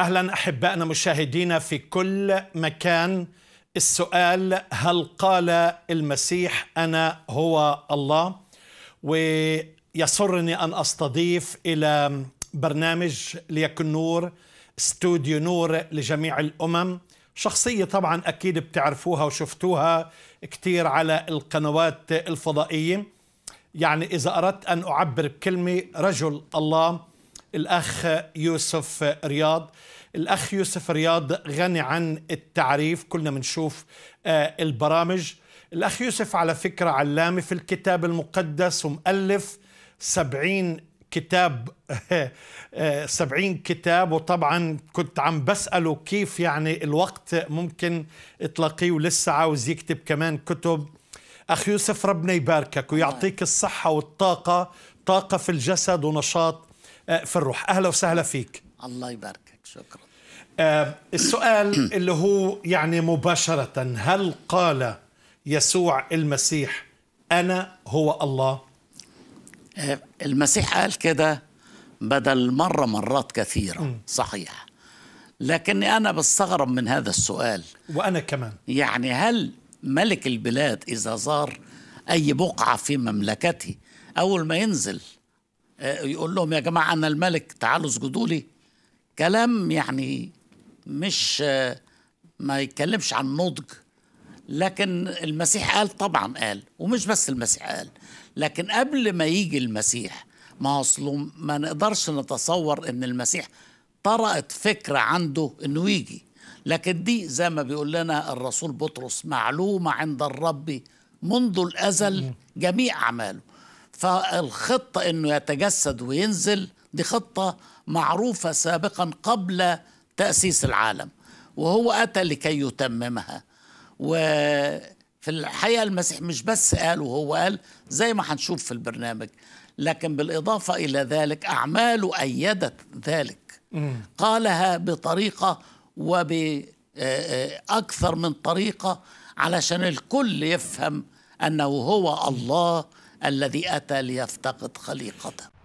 اهلا احبائنا مشاهدينا في كل مكان السؤال هل قال المسيح انا هو الله ويسرني ان استضيف الى برنامج ليكن نور استوديو نور لجميع الامم شخصيه طبعا اكيد بتعرفوها وشفتوها كثير على القنوات الفضائيه يعني اذا اردت ان اعبر بكلمه رجل الله الأخ يوسف رياض الأخ يوسف رياض غني عن التعريف كلنا بنشوف آه، البرامج الأخ يوسف على فكرة علامة في الكتاب المقدس ومؤلف سبعين كتاب آه، سبعين كتاب وطبعا كنت عم بسأله كيف يعني الوقت ممكن تلاقيه ولسه عاوز يكتب كمان كتب أخ يوسف ربنا يباركك ويعطيك الصحة والطاقة طاقة في الجسد ونشاط آه، الروح أهلا وسهلا فيك الله يباركك شكرا آه، السؤال اللي هو يعني مباشرة هل قال يسوع المسيح أنا هو الله آه، المسيح قال كده بدل مرة مرات كثيرة صحيح لكني أنا بستغرب من هذا السؤال وأنا كمان يعني هل ملك البلاد إذا زار أي بقعة في مملكته أول ما ينزل يقول لهم يا جماعه انا الملك تعالوا اسجدوا لي كلام يعني مش ما يتكلمش عن نضج لكن المسيح قال طبعا قال ومش بس المسيح قال لكن قبل ما يجي المسيح ما اصله ما نقدرش نتصور ان المسيح طرأت فكره عنده انه يجي لكن دي زي ما بيقول لنا الرسول بطرس معلومه عند الرب منذ الازل جميع اعماله فالخطة أنه يتجسد وينزل دي خطة معروفة سابقا قبل تأسيس العالم وهو أتى لكي يتممها وفي الحقيقة المسيح مش بس قال وهو قال زي ما هنشوف في البرنامج لكن بالإضافة إلى ذلك أعماله أيدت ذلك قالها بطريقة وبأكثر آه، آه، من طريقة علشان الكل يفهم أنه هو الله الذي أتى ليفتقد خليقته